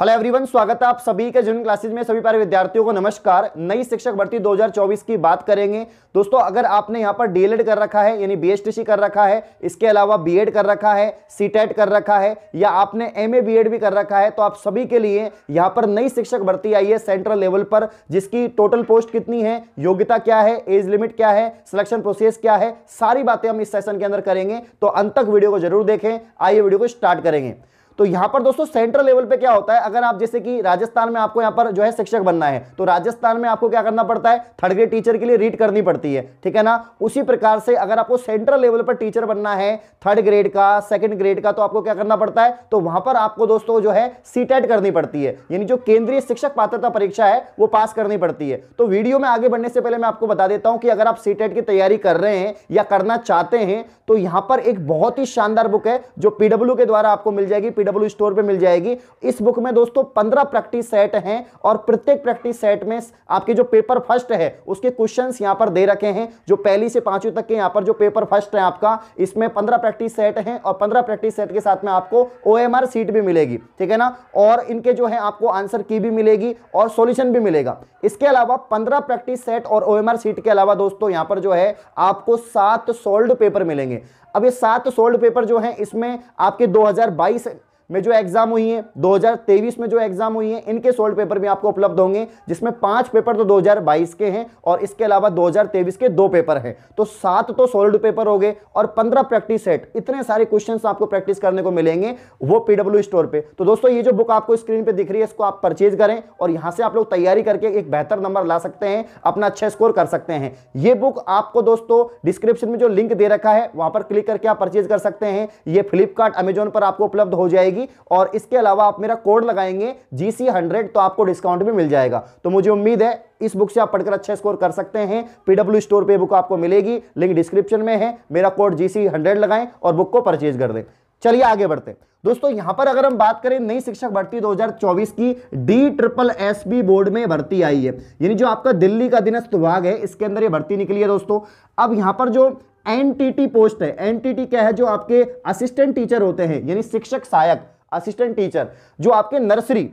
hello everyone स्वागत है आप सभी के जून क्लासेज में सभी प्यारे विद्यार्थियों को नमस्कार नई शिक्षक भर्ती 2024 की बात करेंगे दोस्तों अगर आपने यहाँ पर डी कर रखा है यानी बी कर रखा है इसके अलावा बी कर रखा है सी e कर रखा है या आपने एम ए भी कर रखा है तो आप सभी के लिए यहाँ पर नई शिक्षक भर्ती आई है सेंट्रल लेवल पर जिसकी टोटल पोस्ट कितनी है योग्यता क्या है एज लिमिट क्या है सिलेक्शन प्रोसेस क्या है सारी बातें हम इस सेशन के अंदर करेंगे तो अंत तक वीडियो को जरूर देखें आइए वीडियो को स्टार्ट करेंगे तो यहां पर दोस्तों सेंट्रल लेवल पे क्या होता है अगर आप जैसे कि राजस्थान में आपको यहां पर जो है शिक्षक बनना है तो राजस्थान में आपको क्या करना पड़ता है थर्ड ग्रेड टीचर के लिए रीड करनी पड़ती है ठीक है ना उसी प्रकार से अगर आपको सेंट्रल लेवल पर टीचर बनना है थर्ड ग्रेड का सेकंड ग्रेड का तो आपको क्या करना पड़ता है तो वहां पर आपको दोस्तों जो है सीटेट e करनी पड़ती है यानी जो केंद्रीय शिक्षक पात्रता परीक्षा है वो पास करनी पड़ती है तो वीडियो में आगे बढ़ने से पहले मैं आपको बता देता हूं कि अगर आप सीटेट e की तैयारी कर रहे हैं या करना चाहते हैं तो यहां पर एक बहुत ही शानदार बुक है जो पीडब्ल्यू के द्वारा आपको मिल जाएगी पीडब्ल्यू स्टोर पे मिल जाएगी इस बुक में दोस्तों पंद्रह प्रैक्टिस सेट हैं और प्रत्येक प्रैक्टिस सेट में आपके जो पेपर फर्स्ट है उसके क्वेश्चन यहाँ पर दे रखे हैं जो पहली से पांचवी तक के यहाँ पर जो पेपर फर्स्ट है आपका इसमें पंद्रह प्रैक्टिस सेट है और पंद्रह प्रैक्टिस सेट के साथ में आपको ओ सीट भी मिलेगी ठीक है ना और इनके जो है आपको आंसर की भी मिलेगी और सोल्यूशन भी मिलेगा इसके अलावा पंद्रह प्रैक्टिस सेट और ओ सीट के अलावा दोस्तों यहाँ पर जो है आपको सात सोल्ड पेपर मिलेंगे अब ये सात सोल्ड पेपर जो है इसमें आपके 2022 में जो एग्जाम हुई है 2023 में जो एग्जाम हुई है इनके सोल्ड पेपर भी आपको उपलब्ध होंगे जिसमें पांच पेपर तो 2022 के हैं और इसके अलावा 2023 के दो पेपर हैं तो सात तो सोल्ड पेपर हो गए और पंद्रह प्रैक्टिस सेट इतने सारे क्वेश्चन आपको प्रैक्टिस करने को मिलेंगे वो पीडब्ल्यू स्टोर पर तो दोस्तों ये जो बुक आपको स्क्रीन पर दिख रही है इसको आप परचेज करें और यहां से आप लोग तैयारी करके एक बेहतर नंबर ला सकते हैं अपना अच्छा स्कोर कर सकते हैं ये बुक आपको दोस्तों डिस्क्रिप्शन में जो लिंक दे रखा है वहां पर क्लिक करके आप परचेज कर सकते हैं ये फ्लिपकार्ट अमेजोन पर आपको उपलब्ध हो जाएगी मिलेगी और इसके अलावा आप मेरा कोड लगाएंगे जीसी हंड्रेड तो आपको डिस्काउंट भी मिल जाएगा तो मुझे उम्मीद है इस बुक से आप पढ़कर अच्छा स्कोर कर सकते हैं पीडब्ल्यू स्टोर पे बुक आपको मिलेगी लिंक डिस्क्रिप्शन में है मेरा कोड जी सी हंड्रेड लगाएं और बुक को परचेज कर दें चलिए आगे बढ़ते हैं दोस्तों यहां पर अगर हम बात करें नई शिक्षक भर्ती 2024 की D triple S B board में भर्ती आई है यानी जो आपका दिल्ली का दिनस्थ विभाग है इसके अंदर ये भर्ती निकली है दोस्तों अब यहां पर जो एनटीटी पोस्ट है एनटीटी क्या है जो आपके असिस्टेंट टीचर होते हैं यानी शिक्षक सहायक असिस्टेंट टीचर जो आपके नर्सरी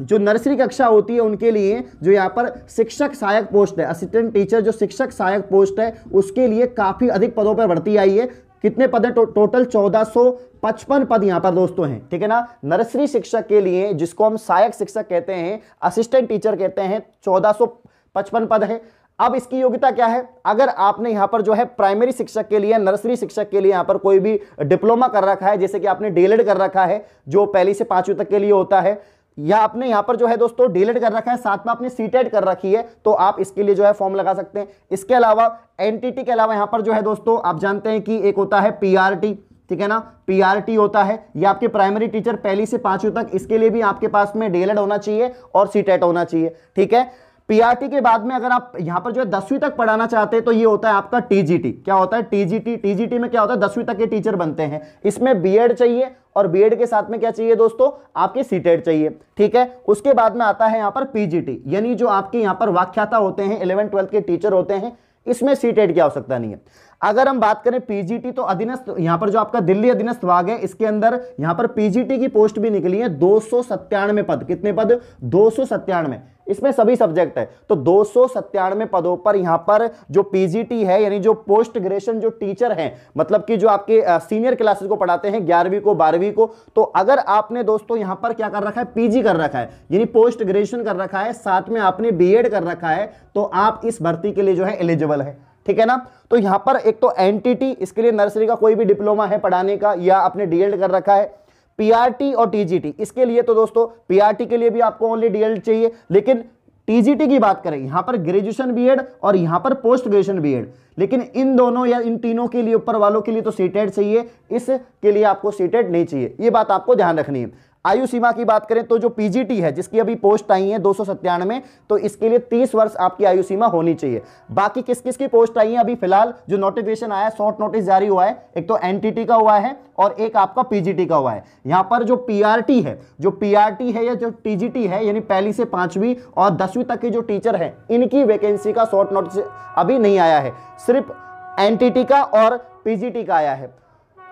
जो नर्सरी कक्षा होती है उनके लिए जो यहाँ पर शिक्षक सहायक पोस्ट है असिस्टेंट टीचर जो शिक्षक सहायक पोस्ट है उसके लिए काफ़ी अधिक पदों पर भर्ती आई है कितने पद हैं टो, टोटल चौदह सौ पचपन पद यहाँ पर दोस्तों हैं ठीक है ना नर्सरी शिक्षक के लिए जिसको हम सहायक शिक्षक कहते हैं असिस्टेंट टीचर कहते हैं चौदह पचपन पद है अब इसकी योग्यता क्या है अगर आपने यहां पर जो है प्राइमरी शिक्षक के लिए नर्सरी शिक्षक के लिए यहां पर कोई भी डिप्लोमा कर रखा है जैसे कि आपने डीएलएड e कर रखा है जो पहली से पांचवी तक के लिए होता है या आपने यहां पर जो है दोस्तों डीएलएड e कर रखा है साथ में आपने सीटेड e कर रखी है तो आप इसके लिए जो है फॉर्म लगा सकते हैं इसके अलावा एनटीटी के अलावा यहां पर जो है दोस्तों आप जानते हैं कि एक होता है पीआरटी ठीक है ना पीआरटी होता है या आपके प्राइमरी टीचर पहली से पांचवी तक इसके लिए भी आपके पास में डीएलएड होना चाहिए और सीटेट होना चाहिए ठीक है पीआरटी के बाद में अगर आप यहां पर जो है दसवीं तक पढ़ाना चाहते हैं तो ये होता है आपका टीजीटी क्या होता है टीजीटी टीजीटी में क्या होता है दसवीं तक के टीचर बनते हैं इसमें बीएड चाहिए और बीएड के साथ में क्या चाहिए दोस्तों आपके सीटेड e चाहिए ठीक है उसके बाद में आता है यहां पर पीजीटी यानी जो आपके यहाँ पर व्याख्याता होते हैं इलेवन ट्वेल्थ के टीचर होते हैं इसमें सीटेड e की आवश्यकता नहीं है अगर हम बात करें पीजीटी तो अधीनस्थ यहां पर जो आपका दिल्ली अधीनस्थ भाग है इसके अंदर यहां पर पीजीटी की पोस्ट भी निकली है दो सौ पद कितने पद दो इसमें सभी सब्जेक्ट है तो दो सौ पदों पर यहां पर जो पीजीटी है यानी जो पोस्ट ग्रेजुएशन जो टीचर हैं मतलब कि जो आपके सीनियर क्लासेस को पढ़ाते हैं ग्यारहवीं को बारहवीं को तो अगर आपने दोस्तों यहां पर क्या कर रखा है पीजी कर रखा है यानी पोस्ट ग्रेजुएशन कर रखा है साथ में आपने बीएड कर रखा है तो आप इस भर्ती के लिए जो है एलिजिबल है ठीक है ना तो यहां पर एक तो एनटीटी इसके लिए नर्सरी का कोई भी डिप्लोमा है पढ़ाने का या आपने डीएल कर रखा है पीआरटी और टीजीटी इसके लिए तो दोस्तों पीआरटी के लिए भी आपको ओनली डीएल चाहिए लेकिन टीजीटी की बात करें यहां पर ग्रेजुएशन बी और यहां पर पोस्ट ग्रेजुएशन बी लेकिन इन दोनों या इन तीनों के लिए ऊपर वालों के लिए तो सीटेड e चाहिए इसके लिए आपको सीटेड e नहीं चाहिए ये बात आपको ध्यान रखनी है आयु सीमा की बात करें तो जो पीजीटी है जिसकी अभी पोस्ट आई है दो सौ तो इसके लिए तीस वर्ष आपकी आयु सीमा होनी चाहिए बाकी किस किस की पोस्ट आई है अभी फिलहाल जो नोटिफिकेशन आया शॉर्ट नोटिस जारी हुआ है एक तो एनटीटी का हुआ है और एक आपका पीजीटी का हुआ है यहां पर जो पीआरटी है जो पीआरटी है या जो टीजीटी है यानी पहली से पांचवी और दसवीं तक की जो टीचर है इनकी वैकेंसी का शॉर्ट नोटिस अभी नहीं आया है सिर्फ एन का और पीजीटी का आया है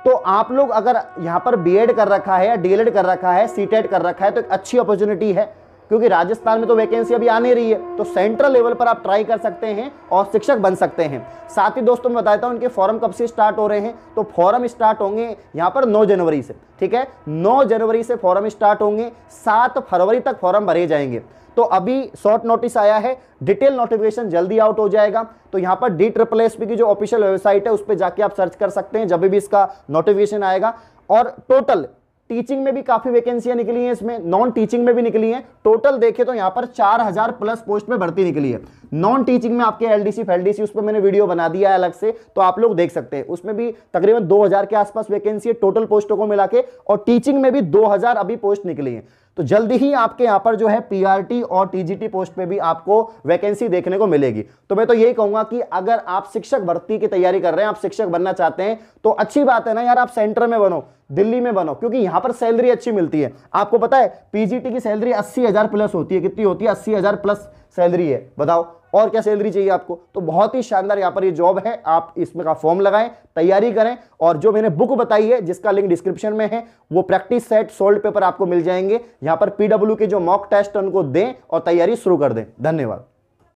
तो आप लोग अगर यहां पर बीएड कर रखा है या डीएलएड कर रखा है सीटेट e कर रखा है तो एक अच्छी अपॉर्चुनिटी है क्योंकि राजस्थान में तो वैकेंसी अभी आने रही है तो सेंट्रल लेवल पर आप ट्राई कर सकते हैं और शिक्षक बन सकते हैं साथ ही दोस्तों मैं बताता हूं उनके फॉर्म कब से स्टार्ट हो रहे हैं तो फॉर्म स्टार्ट होंगे यहां पर 9 जनवरी से ठीक है नौ जनवरी से फॉर्म स्टार्ट होंगे सात फरवरी तक फॉर्म भरे जाएंगे तो अभी शॉर्ट नोटिस आया है डिटेल नोटिफिकेशन जल्दी आउट हो जाएगा तो यहाँ पर डी ट्रिपल एस की जो ऑफिशियल वेबसाइट है उस पर जाके आप सर्च कर सकते हैं जब भी इसका नोटिफिकेशन आएगा और टोटल टीचिंग में भी काफी वैकेंसियां निकली हैं इसमें नॉन टीचिंग में भी निकली हैं टोटल देखे तो यहां पर 4000 प्लस पोस्ट में भर्ती निकली है नॉन टीचिंग में आपके एलडीसी फेलडीसी उस पर मैंने वीडियो बना दिया है अलग से तो आप लोग देख सकते हैं उसमें भी तकरीबन 2000 के आसपास वैकेंसी है टोटल पोस्टों को मिला के और टीचिंग में भी दो अभी पोस्ट निकली है तो जल्दी ही आपके यहां पर जो है पीआरटी और टीजीटी पोस्ट पे भी आपको वैकेंसी देखने को मिलेगी तो मैं तो यही कहूंगा कि अगर आप शिक्षक भर्ती की तैयारी कर रहे हैं आप शिक्षक बनना चाहते हैं तो अच्छी बात है ना यार आप सेंटर में बनो दिल्ली में बनो क्योंकि यहां पर सैलरी अच्छी मिलती है आपको पता है पीजीटी की सैलरी अस्सी हजार प्लस होती है कितनी होती है अस्सी हजार प्लस सैलरी है बताओ और क्या सैलरी चाहिए आपको तो बहुत ही शानदार यहाँ पर ये जॉब है आप इसमें का फॉर्म लगाएं तैयारी करें और जो मैंने बुक बताई है जिसका लिंक डिस्क्रिप्शन में है वो प्रैक्टिस सेट सोल्ड पेपर आपको मिल जाएंगे यहाँ पर पीडब्ल्यू के जो मॉक टेस्ट उनको दें और तैयारी शुरू कर दें धन्यवाद